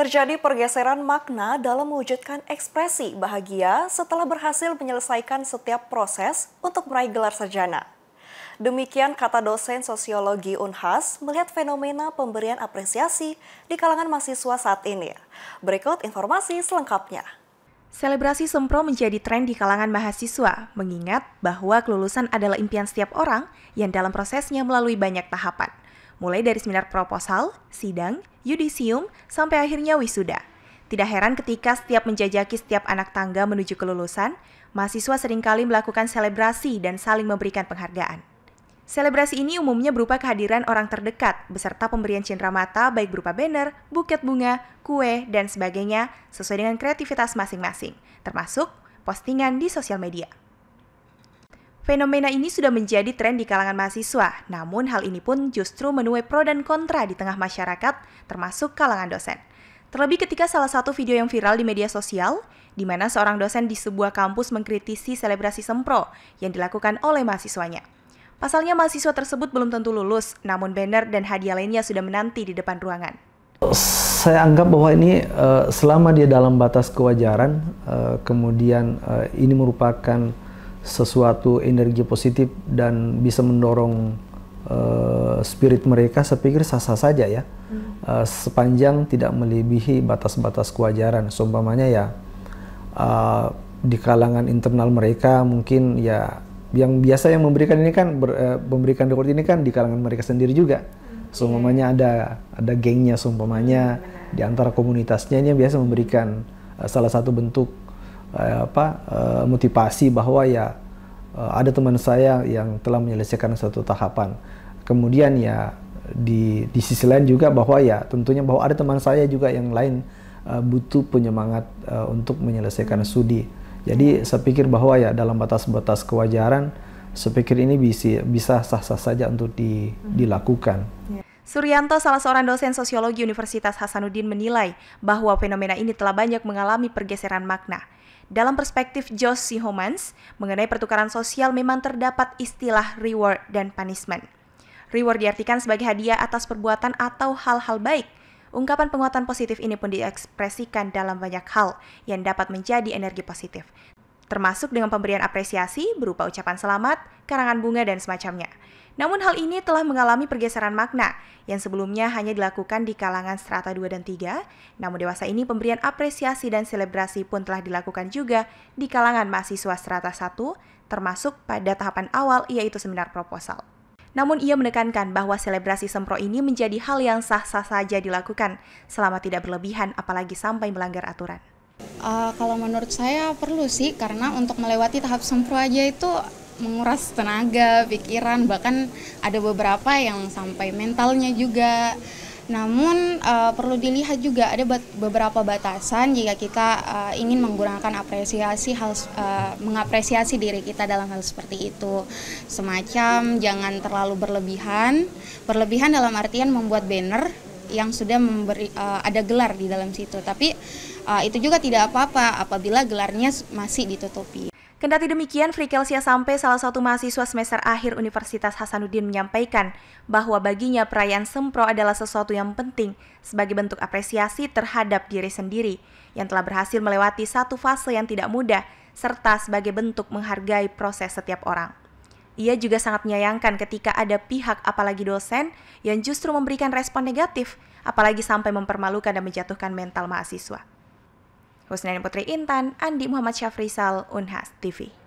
Terjadi pergeseran makna dalam mewujudkan ekspresi bahagia setelah berhasil menyelesaikan setiap proses untuk meraih gelar sarjana. Demikian kata dosen sosiologi Unhas melihat fenomena pemberian apresiasi di kalangan mahasiswa saat ini. Berikut informasi selengkapnya. Selebrasi sempro menjadi tren di kalangan mahasiswa, mengingat bahwa kelulusan adalah impian setiap orang yang dalam prosesnya melalui banyak tahapan mulai dari seminar proposal, sidang, yudisium, sampai akhirnya wisuda. Tidak heran ketika setiap menjajaki setiap anak tangga menuju kelulusan, mahasiswa seringkali melakukan selebrasi dan saling memberikan penghargaan. Selebrasi ini umumnya berupa kehadiran orang terdekat beserta pemberian cendramata baik berupa banner, buket bunga, kue, dan sebagainya sesuai dengan kreativitas masing-masing, termasuk postingan di sosial media. Fenomena ini sudah menjadi tren di kalangan mahasiswa, namun hal ini pun justru menuai pro dan kontra di tengah masyarakat, termasuk kalangan dosen. Terlebih ketika salah satu video yang viral di media sosial, di mana seorang dosen di sebuah kampus mengkritisi selebrasi sempro yang dilakukan oleh mahasiswanya. Pasalnya mahasiswa tersebut belum tentu lulus, namun banner dan hadiah lainnya sudah menanti di depan ruangan. Saya anggap bahwa ini eh, selama dia dalam batas kewajaran, eh, kemudian eh, ini merupakan sesuatu energi positif dan bisa mendorong uh, spirit mereka, saya pikir sah-sah saja ya. Hmm. Uh, sepanjang tidak melebihi batas-batas kewajaran. Seumpamanya ya uh, di kalangan internal mereka mungkin ya yang biasa yang memberikan ini kan ber, uh, memberikan reward ini kan di kalangan mereka sendiri juga. Hmm. Seumpamanya iya. ada ada gengnya seumpamanya hmm, di antara komunitasnya ini yang biasa memberikan uh, salah satu bentuk Eh, apa eh, motivasi bahwa ya eh, ada teman saya yang telah menyelesaikan suatu tahapan. Kemudian ya di di sisi lain juga bahwa ya tentunya bahwa ada teman saya juga yang lain uh, butuh penyemangat uh, untuk menyelesaikan studi. Jadi saya pikir bahwa ya dalam batas-batas kewajaran saya pikir ini bisa bisa sah-sah saja untuk di, dilakukan. Suryanto, salah seorang dosen sosiologi Universitas Hasanuddin menilai bahwa fenomena ini telah banyak mengalami pergeseran makna dalam perspektif Josh Sihomans mengenai pertukaran sosial memang terdapat istilah reward dan punishment. Reward diartikan sebagai hadiah atas perbuatan atau hal-hal baik. Ungkapan penguatan positif ini pun diekspresikan dalam banyak hal yang dapat menjadi energi positif termasuk dengan pemberian apresiasi berupa ucapan selamat, karangan bunga, dan semacamnya. Namun hal ini telah mengalami pergeseran makna yang sebelumnya hanya dilakukan di kalangan strata 2 dan 3, namun dewasa ini pemberian apresiasi dan selebrasi pun telah dilakukan juga di kalangan mahasiswa strata 1, termasuk pada tahapan awal yaitu seminar proposal. Namun ia menekankan bahwa selebrasi sempro ini menjadi hal yang sah-sah saja dilakukan selama tidak berlebihan apalagi sampai melanggar aturan. Uh, kalau menurut saya perlu sih karena untuk melewati tahap sempro aja itu menguras tenaga, pikiran, bahkan ada beberapa yang sampai mentalnya juga. Namun uh, perlu dilihat juga ada bat beberapa batasan jika kita uh, ingin menggunakan apresiasi hal uh, mengapresiasi diri kita dalam hal seperti itu. Semacam jangan terlalu berlebihan. Berlebihan dalam artian membuat banner yang sudah memberi uh, ada gelar di dalam situ. Tapi uh, itu juga tidak apa-apa apabila gelarnya masih ditutupi. Kendati demikian, Frikelsia sampai salah satu mahasiswa semester akhir Universitas Hasanuddin menyampaikan bahwa baginya perayaan Sempro adalah sesuatu yang penting sebagai bentuk apresiasi terhadap diri sendiri yang telah berhasil melewati satu fase yang tidak mudah serta sebagai bentuk menghargai proses setiap orang. Ia juga sangat menyayangkan ketika ada pihak, apalagi dosen, yang justru memberikan respon negatif, apalagi sampai mempermalukan dan menjatuhkan mental mahasiswa. Husnain Putri Intan, Andi Muhammad Syafrizal, Unhas TV.